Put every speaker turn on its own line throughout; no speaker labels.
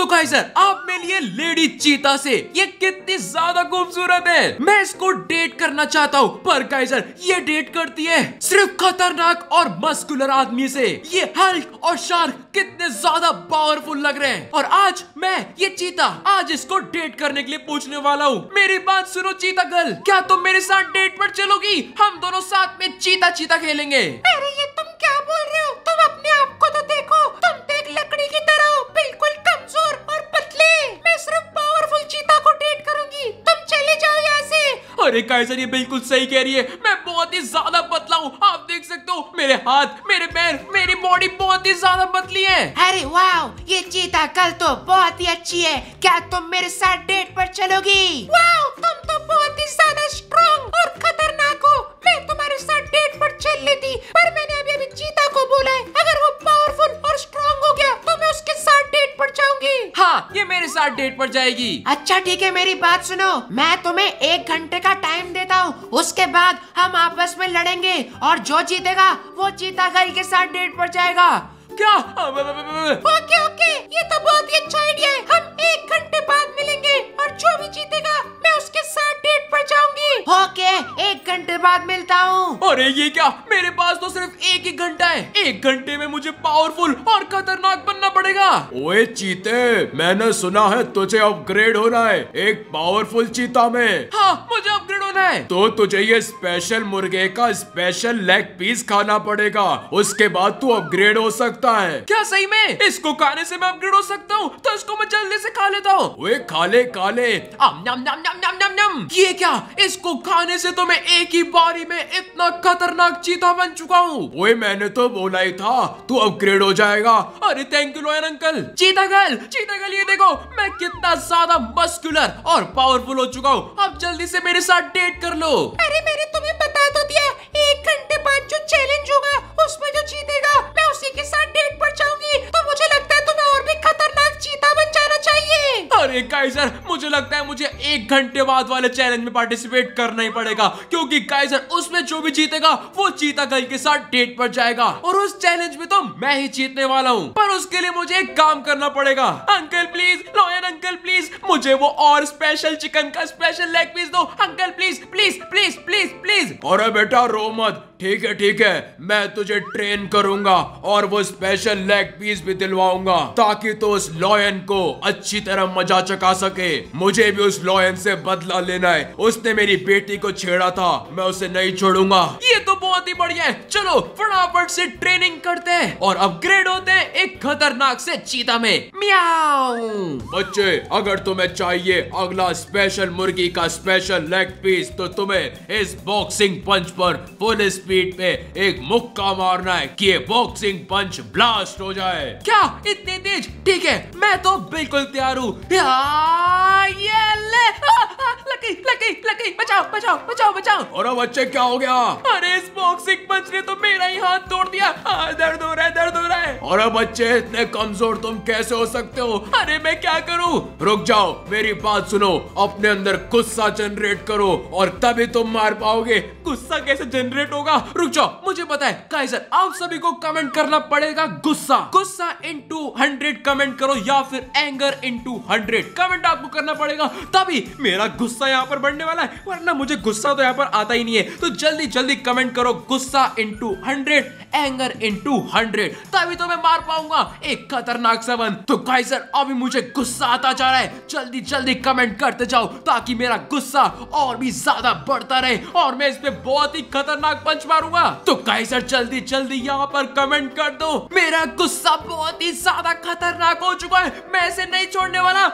तो सर आप मेरे लिए लेडी चीता से ये कितनी ज्यादा खूबसूरत है मैं इसको डेट करना चाहता हूँ पर सर ये डेट करती है सिर्फ खतरनाक और मस्कुलर आदमी से ये हल्क और शार्क कितने ज्यादा पावरफुल लग रहे हैं और आज मैं ये चीता आज इसको डेट करने के लिए पूछने वाला हूँ मेरी बात सुनो चीता गर्ल क्या तुम
मेरे साथ डेट पर चलोगी हम दोनों साथ में चीता चीता खेलेंगे अरे ये तुम
अरे कायसर ये बिल्कुल सही कह रही है मैं बहुत ही ज्यादा बतला हूँ आप देख सकते हो मेरे हाथ मेरे पैर मेरी बॉडी बहुत ही ज्यादा बदली है
अरे वाह ये चीता कल तो बहुत ही अच्छी है क्या तुम मेरे साथ डेट पर चलोगी वाह तुम तो बहुत ही ज्यादा स्ट्रॉन्ग और खतरनाक हो मैं तुम्हारे साथ डेट पर चल लेती मेरे साथ डेट पर जाएगी अच्छा ठीक है मेरी बात सुनो मैं तुम्हें एक घंटे का टाइम देता हूँ उसके बाद हम आपस में लड़ेंगे और जो जीतेगा वो चीता घर के साथ डेट पर जाएगा क्या ओके ओके ये तो बहुत ही अच्छा आइडिया है हम एक घंटे बाद मिलेंगे और जो भी जीतेगा ओके एक घंटे बाद मिलता हूँ अरे ये क्या मेरे पास तो सिर्फ एक ही
घंटा है एक घंटे में मुझे पावरफुल और खतरनाक बनना पड़ेगा
ओए चीते
मैंने सुना है तुझे अपग्रेड होना है एक पावरफुल चीता में हाँ मुझे करना है तो तुझे ये स्पेशल मुर्गे का स्पेशल लेग पीस खाना पड़ेगा उसके बाद तू अपग्रेड हो सकता है क्या सही में इसको खाने से मैं अपग्रेड हो सकता हूँ तो इसको मैं जल्दी से खा लेता हूँ वे खाले काले ये क्या इसको खाने से तो मैं एक ही बारी में इतना खतरनाक चीता बन चुका हूँ वो मैंने तो बोला ही था तू अपग्रेड हो जाएगा अरे थैंक यू लोयन अंकल चीता गल चीता गल ये देखो मैं कितना ज्यादा मस्कुलर और पावरफुल हो चुका हूँ अब जल्दी से मेरे साथ डेट वेट कर लो
अरे मैंने तुम्हें बता तो दिया एक घंटे बाद जो चैलेंज होगा उसमें जो जीतेगा मैं उसी के साथ डेट पर जाऊंगी तो मुझे लगता है तुम्हें और भी खतरनाक चीता बन
जाना चाहिए अरे काइजर मुझे लगता है मुझे एक घंटे बाद वाले चैलेंज में पार्टिसिपेट करना ही पड़ेगा क्योंकि काइजर उसमें जो भी जीतेगा वो चीता गर्ल के साथ डेट पर जाएगा और उस चैलेंज में तो मैं ही जीतने वाला हूँ पर उसके लिए मुझे एक काम करना पड़ेगा uncle please lawyer uncle please मुझे वो और स्पेशल चिकन का स्पेशल लेग पीस दो uncle please please please please please please अरे बेटा रो मत ठीक है ठीक है मैं तुझे ट्रेन करूंगा और वो स्पेशल लेग पीस भी दिलवाऊंगा ताकि तो उस लॉयन को अच्छी तरह मजा चका सके मुझे भी उस लॉयन से बदला लेना है उसने मेरी बेटी को छेड़ा था मैं उसे नहीं छोड़ूंगा ये तो बहुत ही बढ़िया है चलो फटाफट से ट्रेनिंग करते हैं और अपग्रेड होते हैं एक खतरनाक से चीता में
म्याओ
बच्चे अगर तुम्हें चाहिए अगला स्पेशल मुर्गी का स्पेशल लेग पीस तो तुम्हें इस बॉक्सिंग पंच पर फुल स्पीड स्पीड पे एक मुक्का मारना है कि ये बॉक्सिंग पंच ब्लास्ट हो जाए क्या इतने तेज ठीक है मैं तो बिल्कुल तैयार हूँ हाँ, ये ले हाँ, हाँ, लगी लगी लगी बचाओ बचाओ बचाओ बचाओ और बच्चे क्या हो गया अरे इस बॉक्सिंग पंच ने तो मेरा ही हाथ तोड़ दिया दर्द हो रहा है दर्द हो रहा है और अब बच्चे इतने कमजोर तुम कैसे हो सकते हो अरे मैं क्या करूँ रुक जाओ मेरी बात सुनो अपने अंदर गुस्सा जनरेट करो और तभी तुम मार पाओगे गुस्सा कैसे जनरेट होगा रुक जाओ मुझे पता है काइजर आप सभी को कमेंट करना पड़ेगा गुस्सा गुस्सा इन टू हंड्रेड कमेंट करो या फिर anger in two hundred comment आपको करना पड़ेगा तभी मेरा गुस्सा यहाँ पर बढ़ने वाला है वरना मुझे गुस्सा तो यहाँ पर आता ही नहीं है तो जल्दी जल्दी कमेंट करो गुस्सा in two hundred anger in two hundred तभी तो मैं मार पाऊंगा एक खतरनाक सबन तो काइजर अभी मुझे गुस्सा आता जा रहा है जल्दी जल्दी कमेंट करते जाओ ताकि मेरा गुस्सा और भी ज्यादा बढ़ता रहे और मैं इस पे बहुत ही खतरनाक पंच मारूंगा तो कैसर जल्दी जल्दी यहाँ पर कमेंट कर दो मेरा गुस्सा बहुत ही ज्यादा खतरनाक हो चुका है मैं इसे नहीं छोड़ने वाला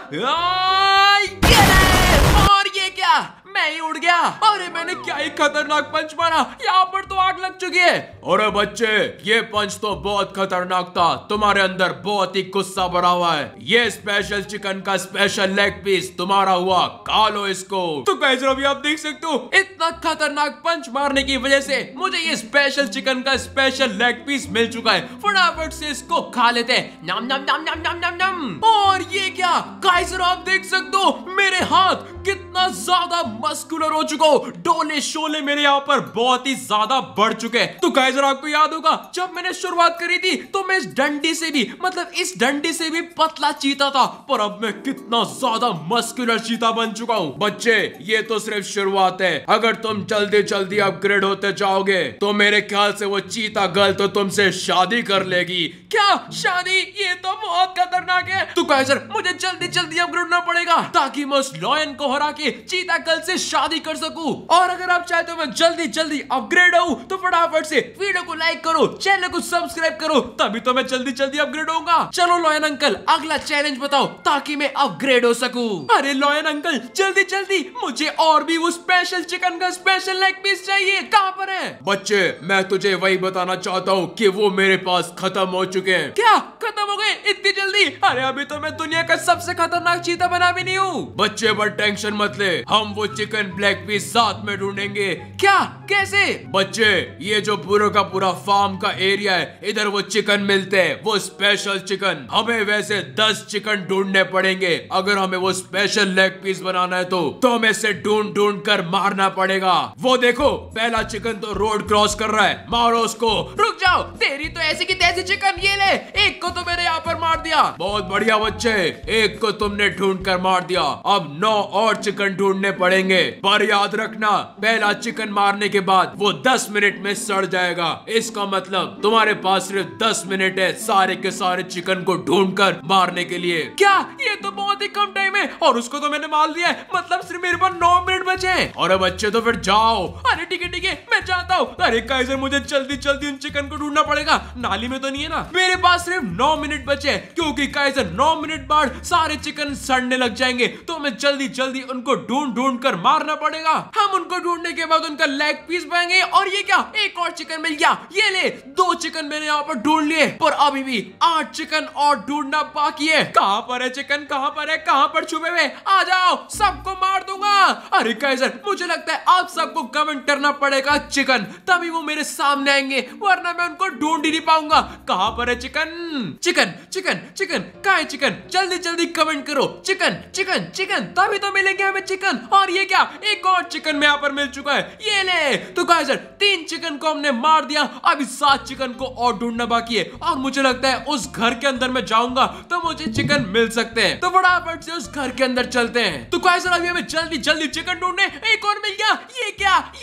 और ये क्या मैं ही उड़ गया अरे मैंने क्या ही खतरनाक पंच मारा यहाँ पर तो आग लग चुकी है अरे बच्चे ये पंच तो बहुत खतरनाक था तुम्हारे अंदर बहुत ही गुस्सा भरा हुआ है ये स्पेशल चिकन का स्पेशल लेग पीस तुम्हारा हुआ खा लो इसको तो कैसे अभी आप देख सकते हो इतना खतरनाक पंच मारने की वजह से मुझे ये स्पेशल चिकन का स्पेशल लेग पीस मिल चुका है फटाफट से इसको खा लेते हैं नम नम नम नम नम नम नम और ये क्या काइजर आप देख सकते हो मेरे हाथ कितना ज्यादा मस्कुलर हो चुका हूँ डोले शोले मेरे यहाँ पर बहुत ही ज्यादा बढ़ चुके हैं तो गाइजर आपको याद होगा जब मैंने शुरुआत करी थी तो मैं इस डंडी से भी मतलब इस डंडी से भी पतला चीता था पर अब मैं कितना ज्यादा मस्कुलर चीता बन चुका हूँ बच्चे ये तो सिर्फ शुरुआत है अगर तुम जल्दी जल्दी अपग्रेड होते जाओगे तो मेरे ख्याल से वो चीता गर्ल तो तुमसे शादी कर लेगी क्या शादी ये तो बहुत खतरनाक है तो गाइजर मुझे जल्दी जल्दी अपग्रेड होना पड़ेगा ताकि मैं उस लॉयन को हरा के चीता गर्ल से शादी कर सकूं और अगर आप चाहते हो मैं जल्दी जल्दी अपग्रेड हो तो फटाफट से वीडियो को लाइक करो चैनल को सब्सक्राइब करो तभी तो मैं जल्दी जल्दी अपग्रेड होगा चलो लॉयन अंकल अगला चैलेंज बताओ ताकि मैं अपग्रेड हो सकू अरे लॉयन अंकल जल्दी जल्दी मुझे और भी वो स्पेशल चिकन का स्पेशल लेग पीस चाहिए कहाँ पर है बच्चे मैं तुझे वही बताना चाहता हूँ की वो मेरे पास खत्म हो चुके हैं क्या खत्म हो गए इतनी जल्दी अरे अभी तो मैं दुनिया का सबसे खतरनाक चीता बना भी नहीं हूँ बच्चे पर टेंशन मत ले हम वो चिकन ब्लैक भी साथ में ढूंढेंगे क्या कैसे बच्चे ये जो पूरा का पूरा फार्म का एरिया है इधर वो चिकन मिलते हैं वो स्पेशल चिकन हमें वैसे दस चिकन ढूंढने पड़ेंगे अगर हमें वो स्पेशल लेग पीस बनाना है तो तो हमें इसे ढूंढ ढूंढ कर मारना पड़ेगा वो देखो पहला चिकन तो रोड क्रॉस कर रहा है मारो उसको रुक जाओ तेरी तो ऐसी की तैसी चिकन ये ले एक को तो मेरे यहाँ पर मार दिया बहुत बढ़िया बच्चे एक को तुमने ढूंढ कर मार दिया अब नौ और चिकन ढूंढने पड़ेंगे करेंगे पर याद रखना पहला चिकन मारने के बाद वो दस मिनट में सड़ जाएगा इसका मतलब तुम्हारे पास सिर्फ दस मिनट है सारे के सारे चिकन को ढूंढ कर मारने के लिए क्या ये तो बहुत ही कम टाइम है और उसको तो मैंने मार दिया है मतलब सिर्फ मेरे पास नौ मिनट बचे और बच्चे तो फिर जाओ अरे ठीक है ठीक है मैं जाता हूँ अरे कैसे मुझे जल्दी जल्दी उन चिकन को ढूंढना पड़ेगा नाली में तो नहीं है ना मेरे पास सिर्फ नौ मिनट बचे हैं क्योंकि कैसे नौ मिनट बाद सारे चिकन सड़ने लग जाएंगे तो मैं जल्दी जल्दी उनको ढूंढ ढूंढ कर चिकन मारना पड़ेगा हम उनको ढूंढने के बाद उनका लेग पीस पाएंगे और ये क्या एक और चिकन मिल गया ये ले दो चिकन मैंने यहाँ पर ढूंढ लिए पर अभी भी आठ चिकन और ढूंढना बाकी है कहाँ पर है चिकन कहाँ पर है कहाँ पर छुपे हुए आ जाओ सबको मार दूंगा अरे कैसे मुझे लगता है आप सबको कमेंट करना पड़ेगा चिकन तभी वो मेरे सामने आएंगे वरना मैं उनको ढूंढ ही नहीं पाऊंगा कहाँ पर है चिकन चिकन चिकन चिकन कहा है चिकन जल्दी जल्दी कमेंट करो चिकन चिकन चिकन तभी तो मिलेंगे हमें चिकन और ये क्या एक और चिकन में यहाँ पर मिल चुका है ये ले तो गाइस तीन चिकन को हमने मार दिया अभी सात चिकन को और ढूंढना बाकी है और मुझे लगता है उस घर के अंदर मैं जाऊंगा तो मुझे चिकन मिल सकते हैं तो फटाफट से उस घर के अंदर चलते हैं तो गाइस अभी हमें जल्दी जल्दी चिकन ढूंढने एक और मिल गया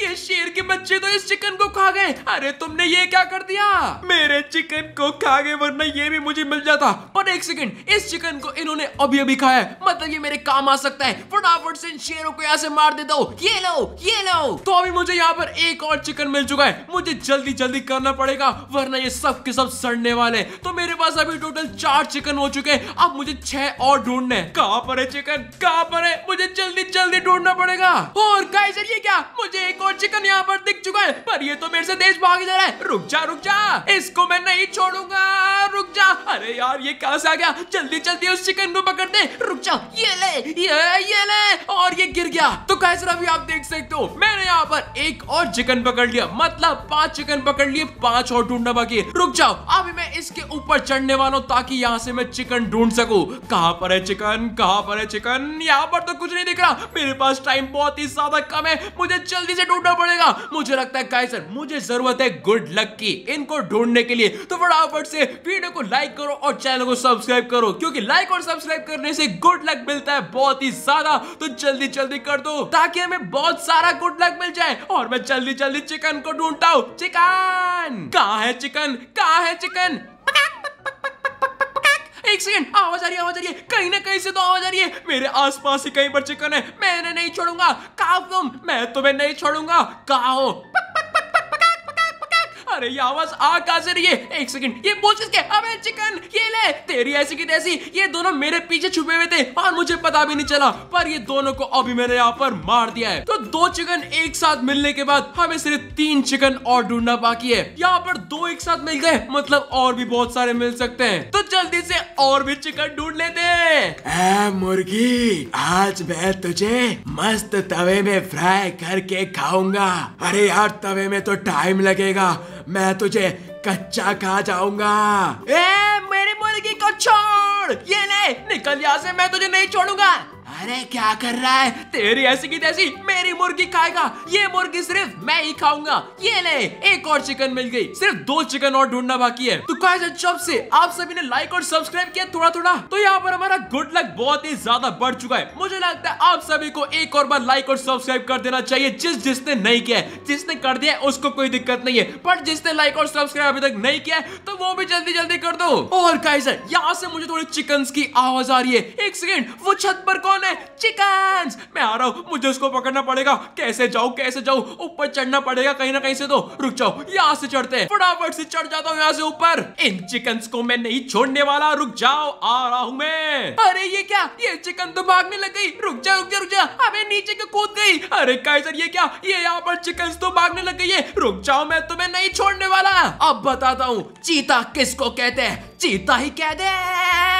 ये शेर के बच्चे तो इस चिकन को खा गए अरे तुमने ये क्या कर दिया मेरे चिकन को खा गए वरना ये भी मुझे मिल जाता पर एक सेकंड इस चिकन को इन्होंने अभी अभी खाया है मतलब ये मेरे काम आ सकता है फटाफट से इन शेरों को यहाँ से मार दे दो ये लो ये लो तो अभी मुझे यहाँ पर एक और चिकन मिल चुका है मुझे जल्दी जल्दी करना पड़ेगा वरना ये सब के सब सड़ने वाले तो मेरे पास अभी टोटल चार चिकन हो चुके हैं अब मुझे छह और ढूंढने कहाँ पर है चिकन कहाँ पर है मुझे जल्दी जल्दी ढूंढना पड़ेगा और ये क्या मुझे एक और चिकन यहाँ पर दिख चुका है पर ये तो मेरे से देश भाग जा रहा है रुक जा रुक जा इसको मैं नहीं छोड़ूंगा रुक जा अरे यार ये कहाँ से आ गया जल्दी जल्दी उस चिकन को पकड़ दे रुक जा ये ले ये ये ले और ये गिर गया तो कैसे अभी आप देख सकते हो मैंने यहाँ पर एक और चिकन पकड़ लिया मतलब पांच चिकन पकड़ लिए पांच और ढूंढना बाकी रुक जाओ अभी मैं इसके ऊपर चढ़ने वाला हूँ ताकि यहाँ से मैं चिकन ढूंढ सकूँ कहाँ पर है चिकन कहाँ पर है चिकन यहाँ पर तो कुछ नहीं दिख रहा मेरे पास टाइम बहुत ही ज्यादा कम है मुझे जल्दी जल्दी से ढूंढना पड़ेगा मुझे लगता है काइसर मुझे जरूरत है गुड लक की इनको ढूंढने के लिए तो फटाफट से वीडियो को लाइक करो और चैनल को सब्सक्राइब करो क्योंकि लाइक और सब्सक्राइब करने से गुड लक मिलता है बहुत ही ज्यादा तो जल्दी जल्दी कर दो ताकि हमें बहुत सारा गुड लक मिल जाए और मैं जल्दी जल्दी चिकन को ढूंढता हूँ चिकन कहा है चिकन कहा है चिकन एक सेकंड आवाज आ रही है आवाज आ रही है कहीं ना कहीं से तो आवाज आ रही है मेरे आसपास ही कहीं पर चिकन है मैंने नहीं छोड़ूंगा कहा मैं तुम्हें नहीं छोड़ूंगा कहा अरे ये आवाज आ कहा से रही है एक सेकंड ये बोल किसके अबे चिकन ये ले तेरी ऐसी की तैसी ये दोनों मेरे पीछे छुपे हुए थे और मुझे पता भी नहीं चला पर ये दोनों को अभी मैंने यहाँ पर मार दिया है तो दो चिकन एक साथ मिलने के बाद हमें सिर्फ तीन चिकन और ढूंढना बाकी है यहाँ पर दो एक साथ मिल गए मतलब और भी बहुत सारे मिल सकते हैं तो जल्दी से और भी चिकन ढूंढ लेते हैं मुर्गी आज मैं तुझे मस्त तवे में फ्राई करके खाऊंगा अरे यार तवे में तो टाइम लगेगा मैं तुझे कच्चा खा जाऊंगा ए मेरी मुर्गी को छोड़ ये ले निकल यहाँ से मैं तुझे नहीं छोड़ूंगा अरे क्या कर रहा है तेरी ऐसी की तैसी मेरी मुर्गी खाएगा ये मुर्गी सिर्फ मैं ही खाऊंगा ये ले एक और चिकन मिल गई सिर्फ दो चिकन और ढूंढना बाकी है तो जब से आप सभी ने लाइक और सब्सक्राइब किया थोड़ा थोड़ा तो यहाँ पर हमारा गुड लक बहुत ही ज्यादा बढ़ चुका है मुझे लगता है आप सभी को एक और बार लाइक और सब्सक्राइब कर देना चाहिए जिस जिसने नहीं किया है जिसने कर दिया उसको कोई दिक्कत नहीं है पर जिसने लाइक और सब्सक्राइब अभी तक नहीं किया है तो वो भी जल्दी जल्दी कर दो और गाइस यहाँ से मुझे थोड़ी चिकन की आवाज आ रही है एक सेकेंड वो छत पर कौन सामने चिकन मैं आ रहा हूँ मुझे उसको पकड़ना पड़ेगा कैसे जाऊँ कैसे जाऊँ ऊपर चढ़ना पड़ेगा कहीं ना कहीं से तो रुक जाओ यहाँ से चढ़ते हैं फटाफट से चढ़ जाता हूँ यहाँ से ऊपर इन चिकन को मैं नहीं छोड़ने वाला रुक जाओ आ रहा हूँ मैं अरे ये क्या ये चिकन तो भागने लग गई रुक जा रुक जा रुक जा अबे नीचे के कूद गई अरे काइजर ये क्या ये यहाँ पर चिकन तो भागने लग गई है रुक जाओ मैं तुम्हें नहीं छोड़ने वाला अब बताता हूँ चीता किसको कहते हैं चीता ही कह दे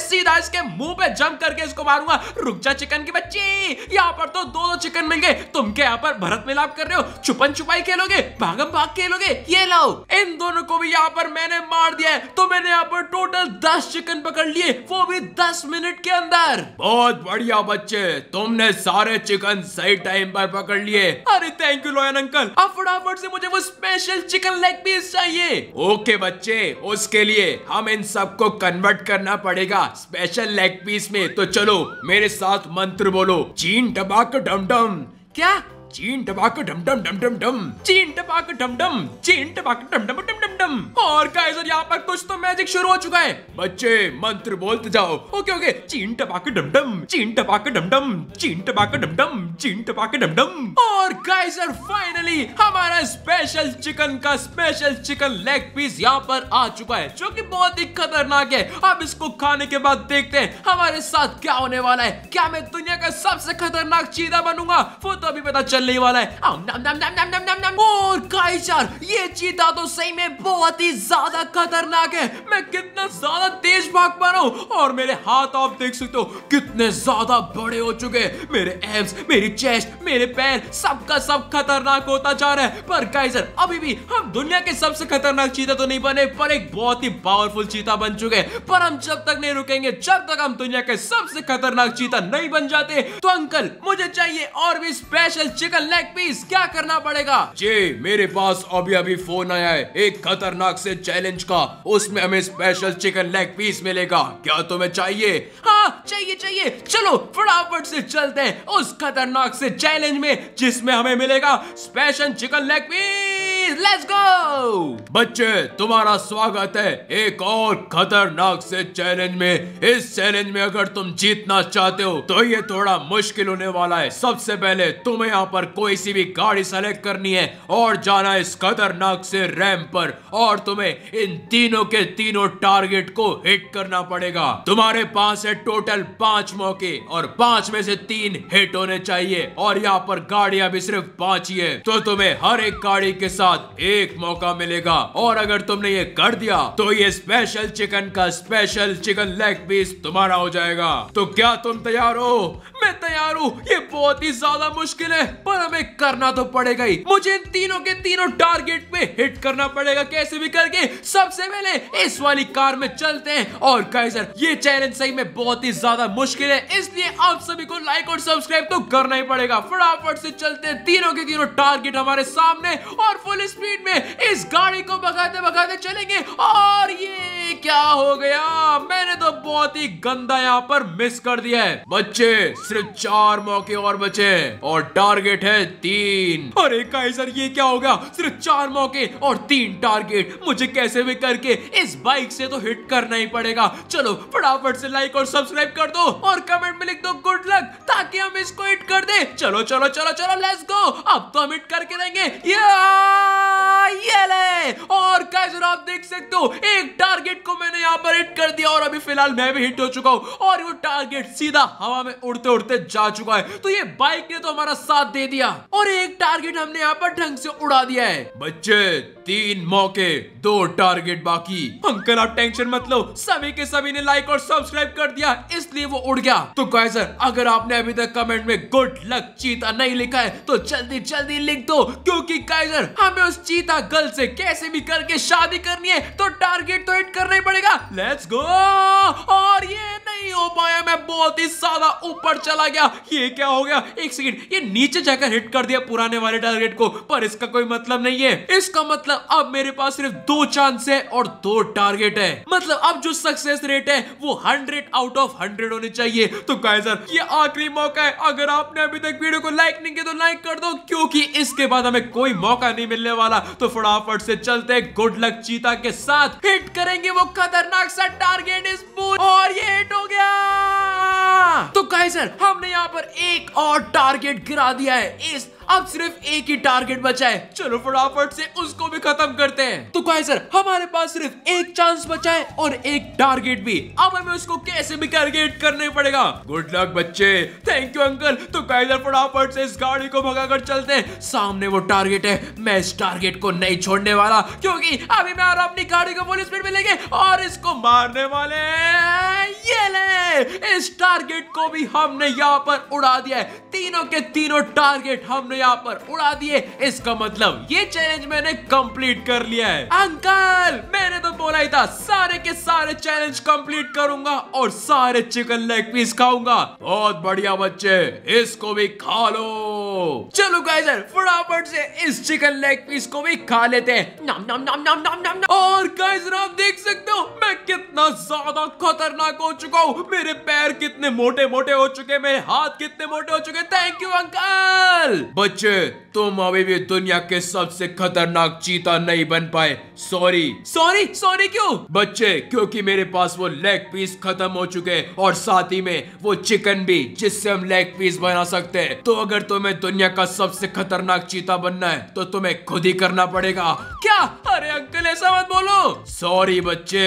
सीधा इसके मुंह पे जंप करके इसको मारूंगा रुक जा चिकन की बच्ची यहाँ पर तो दो दो चिकन मिल गए तुम क्या यहाँ पर भरत मिलाप कर रहे हो छुपन छुपाई खेलोगे भागम भाग खेलोगे ये लाओ इन दोनों को भी यहाँ पर मैंने मार दिया है तो मैंने यहाँ पर टोटल दस चिकन पकड़ लिए वो भी दस मिनट के अंदर बहुत बढ़िया बच्चे तुमने सारे चिकन सही टाइम पर पकड़ लिए अरे थैंक यू लोयन अंकल अब फटाफट से मुझे वो स्पेशल चिकन लेग पीस चाहिए ओके बच्चे उसके लिए हम इन सबको कन्वर्ट करना पड़ेगा पड़ेगा स्पेशल लेग पीस में तो चलो मेरे साथ मंत्र बोलो चीन डबाक डम डम क्या चीन डबाक डम डम डम डम डम चीन डबाक डम डम चीन डबाक डम डम डम डम मैडम और गाइस यहाँ पर कुछ तो मैजिक शुरू हो चुका है बच्चे मंत्र बोलते जाओ ओके ओके चीन टपा के डमडम चीन टपा के डमडम चीन टपा के डमडम चीन टपा के डमडम और गाइस फाइनली हमारा स्पेशल चिकन का स्पेशल चिकन लेग पीस यहाँ पर आ चुका है जो की बहुत ही खतरनाक है अब इसको खाने के बाद देखते हैं हमारे साथ क्या होने वाला है क्या मैं दुनिया का सबसे खतरनाक चीता बनूंगा वो तो अभी पता चलने वाला है और गाइस यार ये चीता तो सही में बहुत बहुत ही ज्यादा खतरनाक है मैं कितना ज्यादा तेज भाग पा रहा हूँ और मेरे हाथ आप देख सकते हो कितने ज्यादा बड़े हो चुके हैं मेरे एम्स मेरी चेस्ट मेरे पैर सबका सब खतरनाक होता जा रहा है पर गाइजर अभी भी हम दुनिया के सबसे खतरनाक चीता तो नहीं बने पर एक बहुत ही पावरफुल चीता बन चुके हैं पर हम जब तक नहीं रुकेंगे जब तक हम दुनिया के सबसे खतरनाक चीता नहीं बन जाते तो अंकल मुझे चाहिए और भी स्पेशल चिकन लेग पीस क्या करना पड़ेगा जी मेरे पास अभी अभी फोन आया है एक खत खतरनाक से चैलेंज का उसमें हमें स्पेशल चिकन लेग पीस मिलेगा क्या तुम्हें चाहिए हाँ चाहिए चाहिए चलो फटाफट से चलते हैं उस खतरनाक से चैलेंज में जिसमें हमें मिलेगा special chicken leg piece please let's go बच्चे तुम्हारा स्वागत है एक और खतरनाक से चैलेंज में इस चैलेंज में अगर तुम जीतना चाहते हो तो ये थोड़ा मुश्किल होने वाला है सबसे पहले तुम्हें यहाँ पर कोई सी भी गाड़ी सेलेक्ट करनी है और जाना इस खतरनाक से रैम पर और तुम्हें इन तीनों के तीनों टारगेट को हिट करना पड़ेगा तुम्हारे पास है टोटल पांच मौके और पांच में से तीन हिट होने चाहिए और यहाँ पर गाड़िया भी सिर्फ पांच ही है तो तुम्हें हर एक गाड़ी के साथ साथ एक मौका मिलेगा और अगर तुमने ये कर दिया तो ये स्पेशल चिकन का स्पेशल चिकन लेग पीस तुम्हारा हो जाएगा तो क्या तुम तैयार हो मैं तैयार हूँ ये बहुत ही ज्यादा मुश्किल है पर हमें करना तो पड़ेगा ही मुझे तीनों के तीनों टारगेट पे हिट करना पड़ेगा कैसे भी करके सबसे पहले इस वाली कार में चलते हैं और कैसर ये चैलेंज सही में बहुत ही ज्यादा मुश्किल है इसलिए आप सभी को लाइक और सब्सक्राइब तो करना ही पड़ेगा फटाफट से चलते हैं तीनों के तीनों टारगेट हमारे सामने और फुल स्पीड में इस गाड़ी को भगाते भगाते चलेंगे और ये क्या हो गया मैंने तो बहुत ही गंदा यहाँ पर मिस कर दिया है बच्चे सिर्फ चार मौके और बचे और टारगेट है तीन अरे सर ये क्या हो गया सिर्फ चार मौके और तीन टारगेट मुझे कैसे भी करके इस बाइक से तो हिट करना ही पड़ेगा चलो फटाफट से लाइक और सब्सक्राइब कर दो और कमेंट में लिख दो गुड लक ताकि हम इसको हिट कर दे चलो चलो चलो चलो लेट्स गो अब तो हम हिट करके देंगे ये ले और काइजर आप देख सकते हो एक टारगेट को मैंने यहाँ पर हिट कर दिया और अभी फिलहाल मैं भी हिट हो चुका हूँ और वो टारगेट सीधा हवा में उड़ते उड़ते जा चुका है तो ये बाइक ने तो हमारा साथ दे दिया और एक टारगेट हमने यहाँ पर ढंग से उड़ा दिया है बच्चे तीन मौके दो टारगेट बाकी अंकल आप टेंशन मत लो सभी के सभी ने लाइक और सब्सक्राइब कर दिया इसलिए वो उड़ गया तो कैसे अगर आपने अभी तक कमेंट में गुड लक चीता नहीं लिखा है तो जल्दी जल्दी लिख दो क्योंकि गाइजर हमें उस चीता गर्ल से कैसे भी करके शादी करनी है तो टारगेट तो हिट करना ही पड़ेगा लेट्स गो और ये नहीं हो पाया मैं बहुत ही सादा ऊपर चला गया ये क्या हो गया एक सेकेंड ये नीचे जाकर हिट कर दिया पुराने वाले टारगेट को पर इसका कोई मतलब नहीं है इसका मतलब मतलब अब मेरे पास सिर्फ दो चांस है और दो टारगेट है मतलब अब जो सक्सेस रेट है वो हंड्रेड आउट ऑफ हंड्रेड होने चाहिए तो गाइजर ये आखिरी मौका है अगर आपने अभी तक वीडियो को लाइक नहीं किया तो लाइक कर दो क्योंकि इसके बाद हमें कोई मौका नहीं मिलने वाला तो फटाफट से चलते गुड लक चीता के साथ हिट करेंगे वो खतरनाक सा टारगेट इस और ये हिट हो गया हाँ तो सर हमने यहाँ पर एक और टारगेट गिरा दिया है इस अब सिर्फ एक ही टारगेट बचा है चलो फटाफट से उसको भी खत्म करते हैं तो कहा सर हमारे पास सिर्फ एक चांस बचा है और एक टारगेट भी अब हमें उसको कैसे भी टारगेट करने पड़ेगा गुड लक बच्चे थैंक यू अंकल तो सर फटाफट से इस गाड़ी को भगा कर चलते हैं सामने वो टारगेट है मैं इस टारगेट को नहीं छोड़ने वाला क्योंकि अभी मैं और अपनी गाड़ी को पुलिस में लेंगे और इसको मारने वाले ये ले इस टारगेट टारगेट को भी हमने यहाँ पर उड़ा दिया है तीनों के तीनों टारगेट हमने यहाँ पर उड़ा दिए इसका मतलब ये चैलेंज मैंने कंप्लीट कर लिया है अंकल मैंने तो बोला ही था सारे के सारे चैलेंज कंप्लीट करूंगा और सारे चिकन लेग पीस खाऊंगा बहुत बढ़िया बच्चे इसको भी खा लो चलो गाइजर फटाफट से इस चिकन लेग पीस को भी खा लेते हैं नाम नाम नाम नाम नाम नाम नाम और गाइजर आप देख सकते हो मैं कितना ज्यादा खतरनाक हो चुका हूँ मेरे पैर कितने मोटे मोटे हो चुके मेरे हाथ कितने मोटे हो चुके थैंक यू अंकल बच्चे तुम अभी भी दुनिया के सबसे खतरनाक चीता नहीं बन पाए सॉरी सॉरी सॉरी क्यों बच्चे बचे क्योंकि मेरे पास वो लेग पीस खत्म हो चुके और साथ ही में वो चिकन भी जिससे हम लेग पीस बना सकते हैं तो अगर तुम्हें दुनिया का सबसे खतरनाक चीता बनना है तो तुम्हें खुद ही करना पड़ेगा क्या अरे अंकल ऐसा मत बोलो सॉरी बच्चे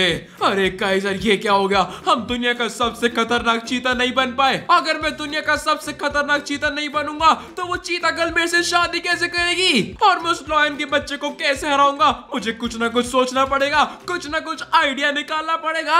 अरे काइजर ये क्या हो गया हम दुनिया का सबसे खतरनाक चीता नहीं बन पाए अगर मैं दुनिया का सबसे खतरनाक चीता नहीं बनूंगा तो वो चीता कल मेरे से शादी कैसे करेगी और मैं उस लॉयन के बच्चे को कैसे हराऊंगा मुझे कुछ ना कुछ सोचना पड़ेगा कुछ ना कुछ आइडिया आइडिया निकालना पड़ेगा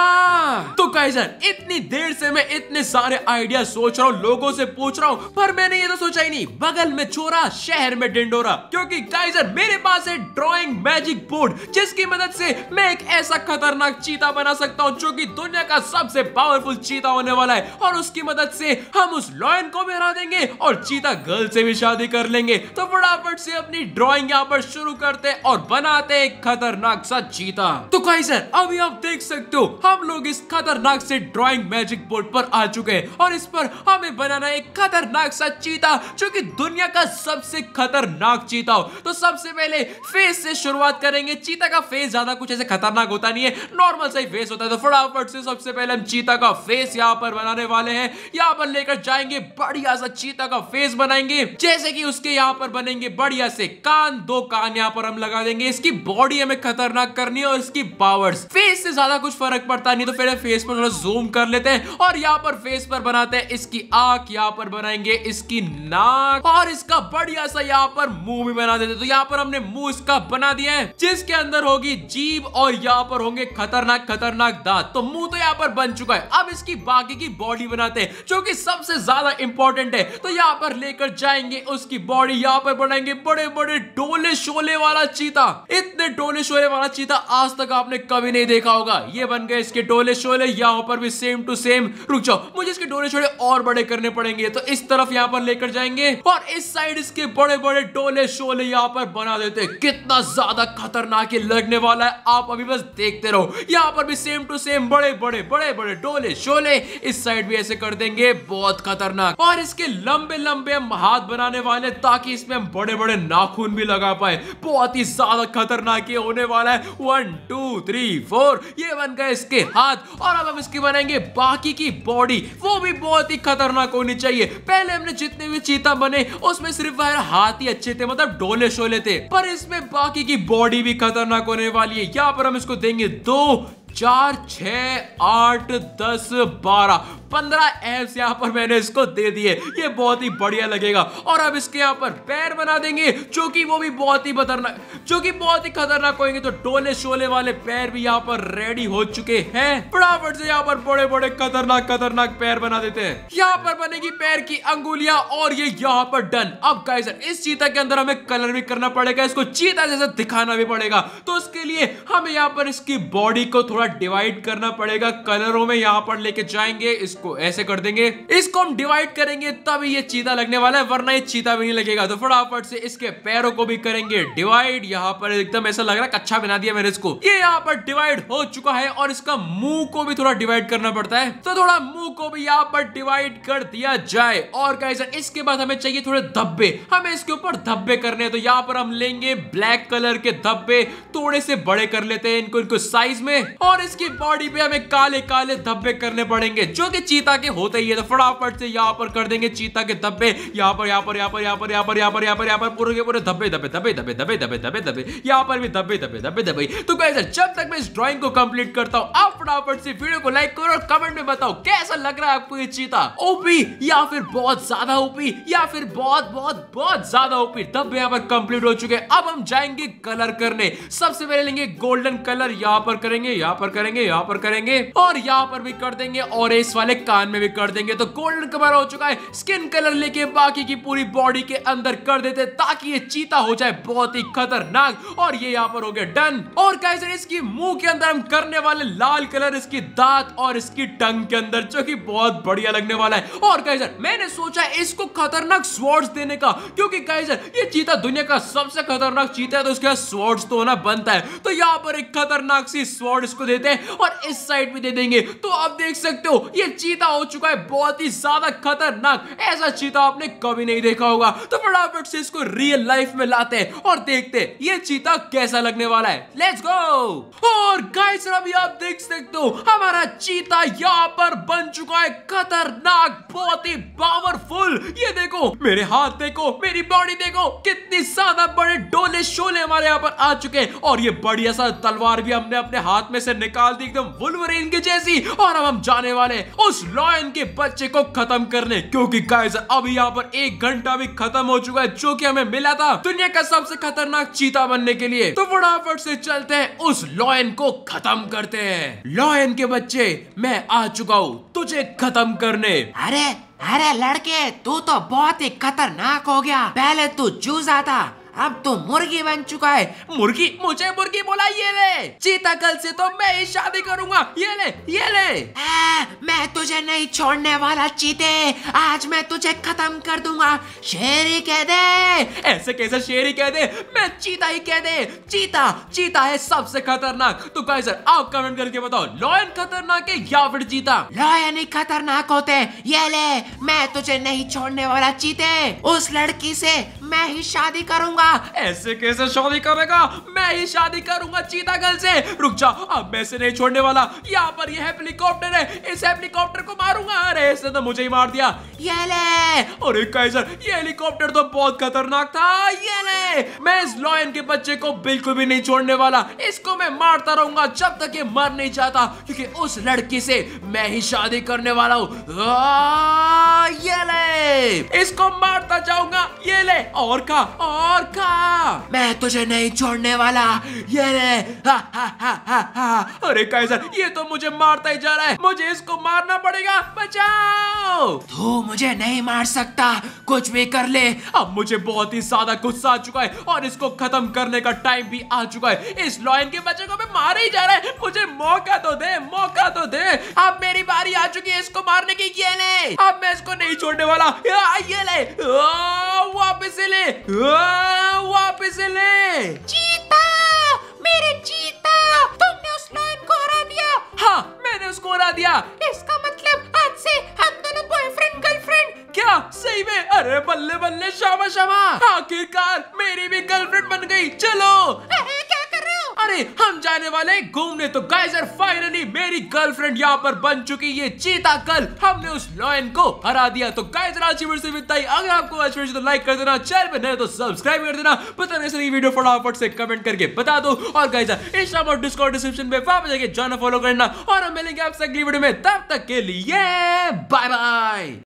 तो काइजन इतनी देर से मैं इतने सारे आइडिया सोच रहा हूँ लोगों से पूछ रहा हूँ पर मैंने ये तो सोचा ही नहीं बगल में चोरा शहर में डिंडोरा क्योंकि काइजन मेरे पास है ड्रॉइंग मैजिक बोर्ड जिसकी मदद से मैं एक ऐसा खतरनाक चीता बना सकता हूँ जो की दुनिया का सबसे पावरफुल चीता होने वाला है और उसकी मदद से हम उस लॉयन को भी हरा देंगे और चीता गर्ल से भी शादी कर लेंगे तो फटाफट से अपनी ड्रॉइंग यहाँ पर शुरू करते और बनाते हैं खतरनाक सा चीता तो काइजन अब आप देख सकते हो हम लोग इस खतरनाक से ड्राइंग मैजिक बोर्ड पर आ चुके हैं और इस पर हमें बनाना एक खतरनाक सा चीता जो कि दुनिया का सबसे खतरनाक चीता हो तो सबसे पहले फेस से शुरुआत करेंगे चीता का फेस ज्यादा कुछ ऐसे खतरनाक होता नहीं है नॉर्मल सा ही फेस होता है तो फटाफट से सबसे पहले हम चीता का फेस यहाँ पर बनाने वाले हैं यहाँ पर लेकर जाएंगे बढ़िया सा चीता का फेस बनाएंगे जैसे की उसके यहाँ पर बनेंगे बढ़िया से कान दो कान यहाँ पर हम लगा देंगे इसकी बॉडी हमें खतरनाक करनी है और इसकी पावर्स फेस इससे ज्यादा कुछ फर्क पड़ता नहीं तो फिर फेस पर थोड़ा जूम कर लेते हैं और यहाँ पर फेस पर बनाते हैं इसकी आंख यहाँ पर बनाएंगे इसकी नाक और इसका बढ़िया सा यहाँ पर मुंह भी बना देते तो यहाँ पर हमने मुंह इसका बना दिया है जिसके अंदर होगी जीव और यहाँ पर होंगे खतरनाक खतरनाक दांत तो मुंह तो यहाँ पर बन चुका है अब इसकी बाकी की बॉडी बनाते हैं जो की सबसे ज्यादा इंपॉर्टेंट है तो यहाँ पर लेकर जाएंगे उसकी बॉडी यहाँ पर बनाएंगे बड़े बड़े डोले शोले वाला चीता इतने डोले शोले वाला चीता आज तक आपने कभी नहीं देखा देखा होगा ये बन गए इसके डोले शोले यहाँ पर भी सेम टू सेम रुक जाओ मुझे इसके डोले शोले और बड़े करने पड़ेंगे तो इस तरफ यहाँ पर लेकर जाएंगे और इस साइड इसके बड़े बड़े डोले शोले यहाँ पर बना देते कितना ज्यादा खतरनाक लगने वाला है आप अभी बस देखते रहो यहाँ पर भी सेम टू सेम बड़े बड़े बड़े बड़े डोले शोले इस साइड भी ऐसे कर देंगे बहुत खतरनाक और इसके लंबे लंबे हम हाथ बनाने वाले ताकि इसमें हम बड़े बड़े नाखून भी लगा पाए बहुत ही ज्यादा खतरनाक होने वाला है one two three four floor ये बन गए इसके हाथ और अब हम इसकी बनाएंगे बाकी की बॉडी वो भी बहुत ही खतरनाक होनी चाहिए पहले हमने जितने भी चीता बने उसमें सिर्फ वह हाथ ही अच्छे थे मतलब डोले शोले थे पर इसमें बाकी की बॉडी भी खतरनाक होने वाली है यहाँ पर हम इसको देंगे दो चार छ आठ दस बारह पंद्रह एम्स यहाँ पर मैंने इसको दे दिए ये बहुत ही बढ़िया लगेगा और अब इसके यहाँ पर पैर बना देंगे जो कि वो भी बहुत ही खतरनाक जो कि बहुत ही खतरनाक होंगे तो डोले शोले वाले पैर भी यहाँ पर रेडी हो चुके हैं फटाफट से यहाँ पर बड़े बड़े खतरनाक खतरनाक पैर बना देते हैं यहाँ पर बनेगी पैर की अंगुलिया और ये यहाँ पर डन अब गाय इस चीता के अंदर हमें कलर भी करना पड़ेगा इसको चीता जैसा दिखाना भी पड़ेगा तो उसके लिए हमें यहाँ पर इसकी बॉडी को थोड़ा थोड़ा डिवाइड करना पड़ेगा कलरों में यहाँ पर लेके जाएंगे इसको ऐसे कर देंगे इसको हम डिवाइड करेंगे तभी ये चीता लगने वाला है वरना ये चीता भी नहीं लगेगा तो फटाफट से इसके पैरों को भी करेंगे डिवाइड यहाँ पर एकदम ऐसा लग रहा है अच्छा बना दिया मैंने इसको ये यहाँ पर डिवाइड हो चुका है और इसका मुंह को भी थोड़ा डिवाइड करना पड़ता है तो थोड़ा मुंह को भी यहाँ पर डिवाइड कर दिया जाए और कैसे इसके बाद हमें चाहिए थोड़े धब्बे हमें इसके ऊपर धब्बे करने तो यहाँ पर हम लेंगे ब्लैक कलर के धब्बे थोड़े से बड़े कर लेते हैं इनको इनको साइज में और और इसकी बॉडी पे हमें काले काले धब्बे करने पड़ेंगे जो कि चीता के होते ही है तो फटाफट से यहाँ पर कर देंगे चीता के धब्बे यहाँ पर यहाँ पर यहाँ पर यहाँ पर यहाँ पर यहाँ पर यहाँ पर यहाँ पर पूरे के पूरे धब्बे धब्बे धब्बे धब्बे धब्बे धब्बे धब्बे धब्बे यहाँ पर भी धब्बे धब्बे धब्बे धब्बे तो कैसे जब तक मैं इस ड्रॉइंग को कंप्लीट करता हूँ आप फटाफट से वीडियो को लाइक करो और कमेंट में बताओ कैसा लग रहा है आपको ये चीता ओपी या फिर बहुत ज्यादा ओपी या फिर बहुत बहुत बहुत ज्यादा ओपी धब्बे यहाँ पर कंप्लीट हो चुके अब हम जाएंगे कलर करने सबसे पहले लेंगे गोल्डन कलर यहाँ पर करेंगे यहाँ पर करेंगे यहाँ पर करेंगे और यहाँ पर भी कर देंगे और इस वाले कान में भी कर देंगे तो गोल्डन कलर हो चुका है स्किन कलर लेके बाकी की पूरी बॉडी के अंदर कर देते ताकि ये चीता हो जाए बहुत ही खतरनाक और ये यहाँ पर हो गया डन और कैसे इसकी मुंह के अंदर हम करने वाले लाल कलर इसकी दांत और इसकी टंग के अंदर जो की बहुत बढ़िया लगने वाला है और कैसे मैंने सोचा इसको खतरनाक स्वॉर्ड्स देने का क्योंकि कैसे ये चीता दुनिया का सबसे खतरनाक चीता है तो इसके स्वर्ड्स तो होना बनता है तो यहाँ पर एक खतरनाक सी स्वर्ड इसको देते हैं और इस साइड भी दे देंगे तो आप देख सकते हो ये चीता हो चुका है बहुत ही ज्यादा खतरनाक ऐसा चीता आपने कभी नहीं देखा होगा तो फटाफट से इसको रियल लाइफ में लाते हैं और देखते हैं ये चीता कैसा लगने वाला है लेट्स गो और गाइस अभी आप देख सकते हो हमारा चीता यहाँ पर बन चुका है खतरनाक बहुत ही पावरफुल ये देखो मेरे हाथ देखो मेरी बॉडी देखो कितनी ज्यादा बड़े डोले शोले हमारे यहाँ पर आ चुके हैं और ये बढ़िया सा तलवार भी हमने अपने हाथ में से निकाल दी एकदम वुल्वरीन की जैसी और अब हम जाने वाले उस लॉयन के बच्चे को खत्म करने क्योंकि गाइस अभी यहाँ पर एक घंटा भी खत्म हो चुका है जो कि हमें मिला था दुनिया का सबसे खतरनाक चीता बनने के लिए तो फटाफट से चलते हैं उस लॉयन को खत्म करते हैं लॉयन के बच्चे मैं आ चुका हूँ तुझे खत्म करने अरे
अरे लड़के तू तो बहुत ही खतरनाक हो गया पहले तू जूझा था अब तो मुर्गी बन चुका है मुर्गी मुझे मुर्गी बोला ये ले चीता कल से तो मैं ही शादी करूंगा ये ले ये ले आ, मैं तुझे नहीं छोड़ने वाला चीते आज मैं तुझे खत्म कर दूंगा शेरी कह दे ऐसे कैसे शेरी कह दे मैं चीता ही कह दे चीता चीता है सबसे खतरनाक तो सर
आप कमेंट करके बताओ लॉयन खतरनाक है या फिर चीता
लॉयन ही खतरनाक होते ये ले मैं तुझे नहीं छोड़ने वाला चीते उस लड़की से मैं ही शादी करूंगा
ऐसे कैसे शादी करेगा मैं ही शादी करूंगा चीता गर्ल से रुक जा अब मैं इसे नहीं छोड़ने वाला यहाँ पर यह हेलीकॉप्टर है इस हेलीकॉप्टर को मारूंगा अरे इसने तो मुझे ही मार दिया ये ले अरे कैसर ये हेलीकॉप्टर तो बहुत खतरनाक था ये ले मैं इस लॉयन के बच्चे को बिल्कुल भी नहीं छोड़ने वाला इसको मैं मारता रहूंगा जब तक ये मर नहीं जाता क्योंकि उस लड़की से मैं ही शादी करने वाला हूँ ये ले इसको मारता जाऊंगा ये ले और का और का
मैं तुझे नहीं छोड़ने वाला
ये ले हा, हा, हा, हा, हा। अरे कैसर ये तो मुझे मारता ही जा रहा है मुझे इसको मारना पड़ेगा बचा तू तो मुझे नहीं मार सकता कुछ भी कर ले अब मुझे बहुत ही ज्यादा गुस्सा आ चुका है और इसको खत्म करने का टाइम भी आ चुका है इस लॉयन के बच्चे को मैं मार ही जा रहा है मुझे मौका तो दे मौका तो दे अब मेरी बारी आ चुकी है इसको मारने की ये ले अब मैं इसको नहीं छोड़ने वाला ये ले वापस ले
वापस ले चीता मेरे चीता तुमने उस लॉयन को हरा दिया हाँ मैंने उसको हरा दिया इसका मतलब
क्या सही में अरे बल्ले बल्ले शामा शामा आखिरकार मेरी भी गर्लफ्रेंड बन गई चलो क्या कर रहे हो अरे हम जाने वाले घूमने तो गाइजर फाइनली मेरी गर्लफ्रेंड यहाँ पर बन चुकी ये चीता कल हमने उस लॉयन को हरा दिया तो गाइजर आज से बिताई अगर आपको आज तो लाइक कर देना चैनल पर नए तो सब्सक्राइब कर देना पता नहीं सर वीडियो फटाफट से कमेंट करके बता दो और गाइजर इंस्टाग्राम और डिस्कॉर्ड डिस्क्रिप्शन में वापस जाके जाना फॉलो करना और हम मिलेंगे आपसे अगली वीडियो में तब तक के लिए बाय बाय